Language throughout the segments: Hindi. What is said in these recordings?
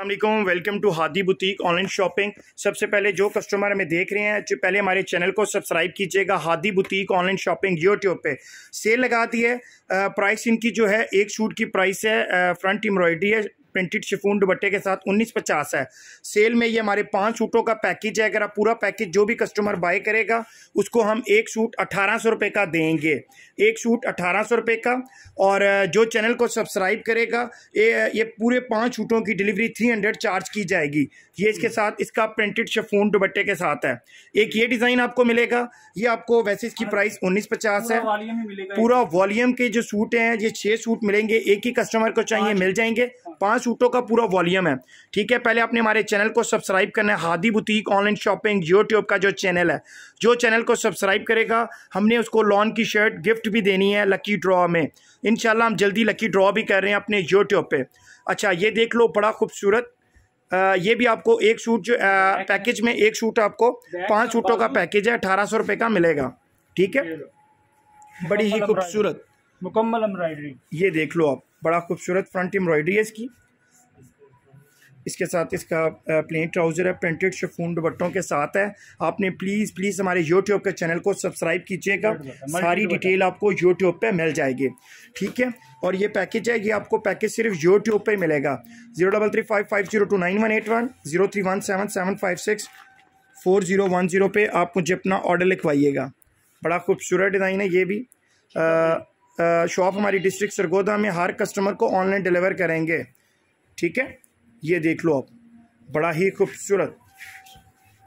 अल्लाम welcome to Hadi boutique online shopping सबसे पहले जो कस्टमर हमें देख रहे हैं पहले हमारे चैनल को सब्सक्राइब कीजिएगा Hadi boutique online shopping YouTube पे सेल लगा दी है प्राइस इनकी जो है एक सूट की प्राइस है फ्रंट एम्ब्रॉयडरी है प्रिंटेड शिफोन दुबट्टे के साथ उन्नीस पचास है सेल में ये हमारे पाँच सूटों का पैकेज है अगर आप पूरा पैकेज जो भी कस्टमर बाय करेगा उसको हम एक सूट अठारह सौ रुपये का देंगे एक सूट अठारह सौ रुपये का और जो चैनल को सब्सक्राइब करेगा ये ये पूरे पाँच सूटों की डिलीवरी थ्री हंड्रेड चार्ज की जाएगी ये इसके साथ इसका प्रिंटेड शिफोन दुबट्टे के साथ है एक ये डिज़ाइन आपको मिलेगा ये आपको वैसे इसकी प्राइस हाँ, उन्नीस पचास है पूरा वॉल्यूम के जो सूट हैं ये छः सूट मिलेंगे एक ही कस्टमर को चाहिए मिल जाएंगे पांच सूटों का पूरा वॉल्यूम है ठीक है पहले आपने हमारे चैनल को सब्सक्राइब करना है Hadi boutique online shopping YouTube का जो चैनल है जो चैनल को सब्सक्राइब करेगा हमने उसको लॉन की शर्ट गिफ्ट भी देनी है लकी ड्रॉ में इनशाला हम जल्दी लकी ड्रॉ भी कर रहे हैं अपने यूट्यूब पर अच्छा ये देख लो बड़ा खूबसूरत ये भी आपको एक सूट जो पैकेज में एक सूट आपको पाँच सूटों का पैकेज है अठारह सौ रुपये का मिलेगा ठीक है बड़ी ही खूबसूरत मुकम्मल एम्ब्रॉयडरी ये देख लो आप बड़ा खूबसूरत फ्रंट एम्ब्रॉयडरी है इसकी इसके साथ इसका प्लेन ट्राउज़र है प्रिंटेड शफून दुपट्टों के साथ है आपने प्लीज़ प्लीज़ हमारे यूट्यूब के चैनल को सब्सक्राइब कीजिएगा सारी डिटेल आपको यूट्यूब पे मिल जाएगी ठीक है और ये पैकेज है ये आपको पैकेज सिर्फ यूट्यूब पे मिलेगा zero double three five five zero two nine one eight one zero three one seven seven five six four zero one zero पे आप मुझे अपना ऑर्डर लिखवाइएगा बड़ा खूबसूरत डिज़ाइन है ये भी शॉप हमारी डिस्ट्रिक्ट सरगोदा में हर कस्टमर को ऑनलाइन डिलीवर करेंगे ठीक है ये देख लो आप बड़ा ही खूबसूरत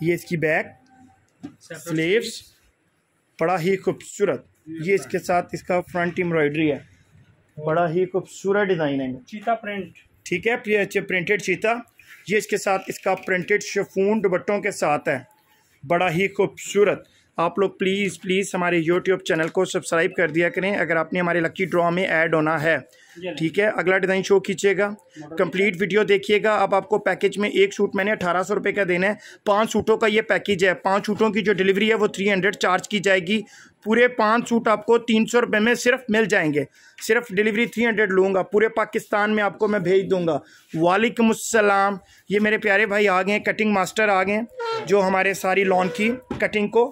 ये इसकी बैक स्लीव्स बड़ा ही खूबसूरत ये इसके साथ इसका फ्रंट एम्ब्रॉयडरी है बड़ा ही खूबसूरत डिज़ाइन है चीता प्रिंट ठीक है प्रिंटेड चीता ये इसके साथ इसका प्रिंटेड शफून दुबट्टों के साथ है बड़ा ही खूबसूरत आप लोग प्लीज़ प्लीज़ हमारे यूट्यूब चैनल को सब्सक्राइब कर दिया करें अगर आपने हमारे लकी ड्रॉ में ऐड होना है ठीक है अगला डिज़ाइन शो कीजिएगा कंप्लीट वीडियो देखिएगा अब आपको पैकेज में एक सूट मैंने अठारह सौ रुपये का देना है पांच सूटों का ये पैकेज है पांच सूटों की जो डिलीवरी है वो थ्री हंड्रेड चार्ज की जाएगी पूरे पांच सूट आपको तीन सौ रुपये में सिर्फ मिल जाएंगे सिर्फ डिलीवरी थ्री हंड्रेड लूँगा पूरे पाकिस्तान में आपको मैं भेज दूँगा वालेकुम ये मेरे प्यारे भाई आ गए कटिंग मास्टर आ गए जो हमारे सारी लॉन की कटिंग को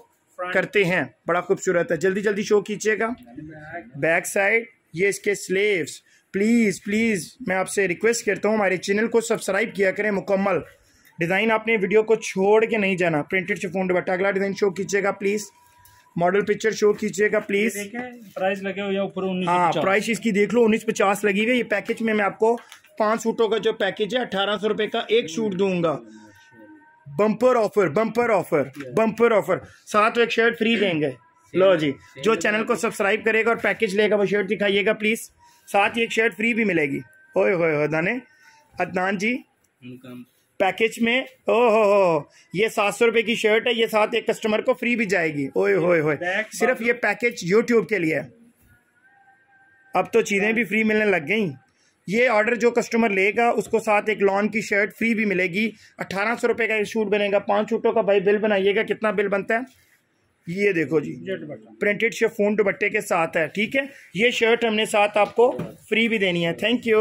करते हैं बड़ा खूबसूरत है जल्दी जल्दी शो कीजिएगा बैक साइड ये इसके स्लेव्स प्लीज़ प्लीज़ मैं आपसे रिक्वेस्ट करता हूँ हमारे चैनल को सब्सक्राइब किया करें मुकम्मल डिज़ाइन आपने वीडियो को छोड़ के नहीं जाना प्रिंटेड शिफोन दुपट्टा अगला डिज़ाइन शो कीजिएगा प्लीज़ मॉडल पिक्चर शो कीजिएगा प्लीज़ प्राइस लगे हुए ऊपर हाँ प्राइस इसकी देख लो उन्नीस पचास लगी हुई ये पैकेज में मैं आपको पांच सूटों का जो पैकेज है अट्ठारह सौ रुपये का एक सूट दूंगा bumper offer bumper offer bumper offer साथ एक शर्ट फ्री देंगे लो जी जो चैनल को सब्सक्राइब करेगा और पैकेज लेगा वो शर्ट दिखाइएगा प्लीज़ साथ ही एक शर्ट फ्री भी मिलेगी ओए होए हो दाने अदनान जी पैकेज में ओ हो हो ये सात सौ रुपये की शर्ट है ये साथ एक कस्टमर को फ्री भी जाएगी ओए होए होए सिर्फ ये पैकेज यूट्यूब के लिए है अब तो चीज़ें भी फ्री मिलने लग गई ये ऑर्डर जो कस्टमर लेगा उसको साथ एक लॉन की शर्ट फ्री भी मिलेगी अठारह सौ रुपये का एक शूट बनेगा पाँच शूटों का भाई बिल बनाइएगा कितना बिल बनता है ये देखो जी प्रिंटेड शेफोन दुबट्टे के साथ है ठीक है ये शर्ट हमने साथ आपको फ्री भी देनी है थैंक यू